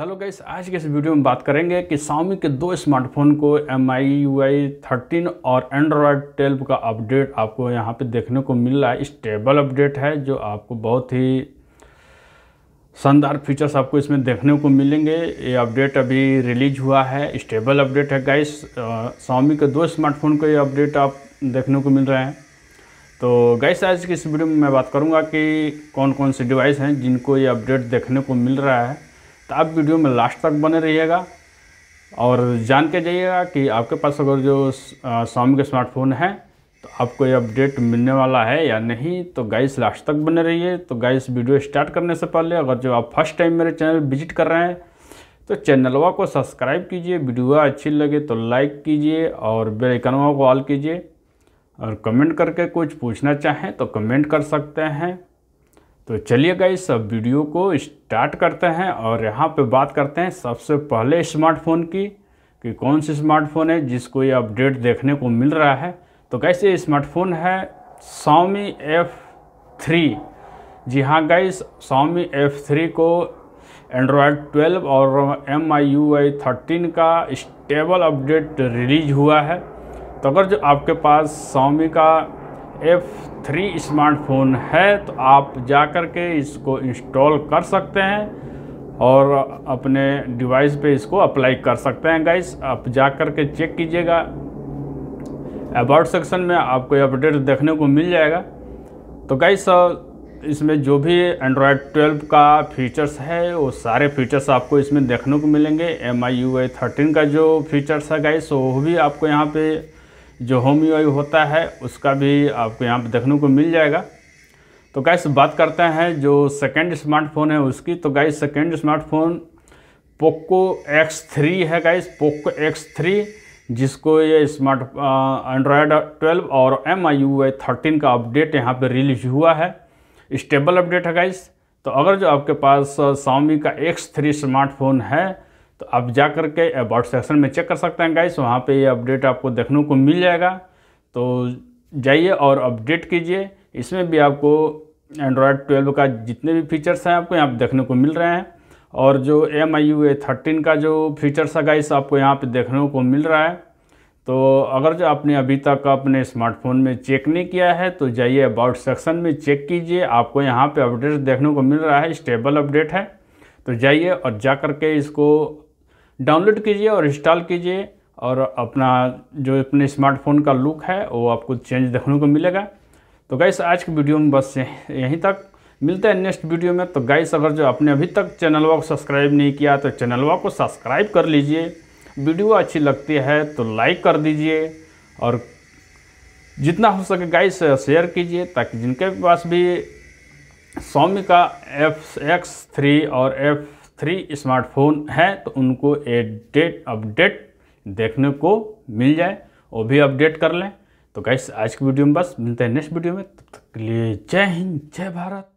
hello guys आज के इस वीडियो में बात करेंगे कि सामी के दो स्मार्टफोन को M I U I thirteen और एंड्रॉयड ट्वेल्व का अपडेट आपको यहाँ पे देखने को मिल रहा है स्टेबल अपडेट है जो आपको बहुत ही शानदार फीचर्स आपको इसमें देखने को मिलेंगे ये अपडेट अभी रिलीज हुआ है स्टेबल अपडेट है गाइस सामी के दो स्मार्टफोन को ये अपडेट आप देखने को मिल रहे हैं तो गैस आज की इस वीडियो में मैं बात करूँगा कि कौन कौन से डिवाइस हैं जिनको ये अपडेट देखने को मिल रहा है तो आप वीडियो में लास्ट तक बने रहिएगा और जान के जाइएगा कि आपके पास अगर जो स्वामी के स्मार्टफोन है तो आपको ये अपडेट मिलने वाला है या नहीं तो गाइस लास्ट तक बने रहिए तो गाइस वीडियो स्टार्ट करने से पहले अगर जो आप फर्स्ट टाइम मेरे चैनल विजिट कर रहे हैं तो चैनलवा को सब्सक्राइब कीजिए वीडियो अच्छी लगे तो लाइक कीजिए और बेलकनवा को ऑल कीजिए और कमेंट करके कुछ पूछना चाहें तो कमेंट कर सकते हैं तो चलिए गई सब वीडियो को स्टार्ट करते हैं और यहाँ पे बात करते हैं सबसे पहले स्मार्टफोन की कि कौन सी स्मार्टफोन है जिसको ये अपडेट देखने को मिल रहा है तो कैसे स्मार्टफोन है सौमी एफ थ्री जी हाँ गाइस सौमी एफ थ्री को एंड्रॉयड 12 और M I U I thirteen का स्टेबल अपडेट रिलीज हुआ है तो अगर जो आपके पास सौमी का एफ थ्री स्मार्टफोन है तो आप जा कर के इसको इंस्टॉल कर सकते हैं और अपने डिवाइस पे इसको अप्लाई कर सकते हैं गाइस आप जा कर के चेक कीजिएगा अबाउट सेक्शन में आपको अपडेट देखने को मिल जाएगा तो गाइस इसमें जो भी एंड्रॉयड 12 का फीचर्स है वो सारे फीचर्स आपको इसमें देखने को मिलेंगे M I U I thirteen का जो फीचर्स है गाइस वो भी आपको यहाँ पर जो होम यू होता है उसका भी आपको यहाँ पर देखने को मिल जाएगा तो गाइस बात करते हैं जो सेकेंड स्मार्टफोन है उसकी तो guys second smartphone Poco X three है गाइस पोको एक्स थ्री जिसको ये स्मार्ट एंड्रॉयड 12 और M I U I thirteen का अपडेट यहाँ पे रिलीज हुआ है स्टेबल अपडेट है गाइस तो अगर जो आपके पास सामी का एक्स थ्री स्मार्टफोन है तो आप जा कर के अबाउट सेक्शन में चेक कर सकते हैं गाइस वहाँ पे ये अपडेट आपको देखने को मिल जाएगा तो जाइए और अपडेट कीजिए इसमें भी आपको एंड्रॉयड 12 का जितने भी फीचर्स हैं आपको यहाँ पर देखने को मिल रहे हैं और जो M I U A thirteen का जो फीचर्स है गाइस आपको यहाँ पर देखने को मिल रहा है तो अगर जो आपने अभी तक अपने स्मार्टफोन में चेक नहीं किया है तो जाइए अबाउट सेक्शन में चेक कीजिए आपको यहाँ पे अपडेट देखने को मिल रहा है स्टेबल अपडेट है तो जाइए और जा करके इसको डाउनलोड कीजिए और इंस्टॉल कीजिए और अपना जो अपने स्मार्टफोन का लुक है वो आपको चेंज देखने को मिलेगा तो गाइस आज के वीडियो में बस यहीं तक मिलते हैं नेक्स्ट वीडियो में तो गाइस अगर जो आपने अभी तक चैनल को सब्सक्राइब नहीं किया तो चैनल को सब्सक्राइब कर लीजिए वीडियो अच्छी लगती है तो लाइक कर दीजिए और जितना हो सके गाइस शेयर कीजिए ताकि जिनके पास भी सौम्य का एफ एक्स थ्री और एफ थ्री स्मार्टफोन हैं तो उनको डेट अपडेट देखने को मिल जाए वो भी अपडेट कर लें तो गैस आज की वीडियो में बस मिलते हैं नेक्स्ट वीडियो में तब तक के लिए जय हिंद जय भारत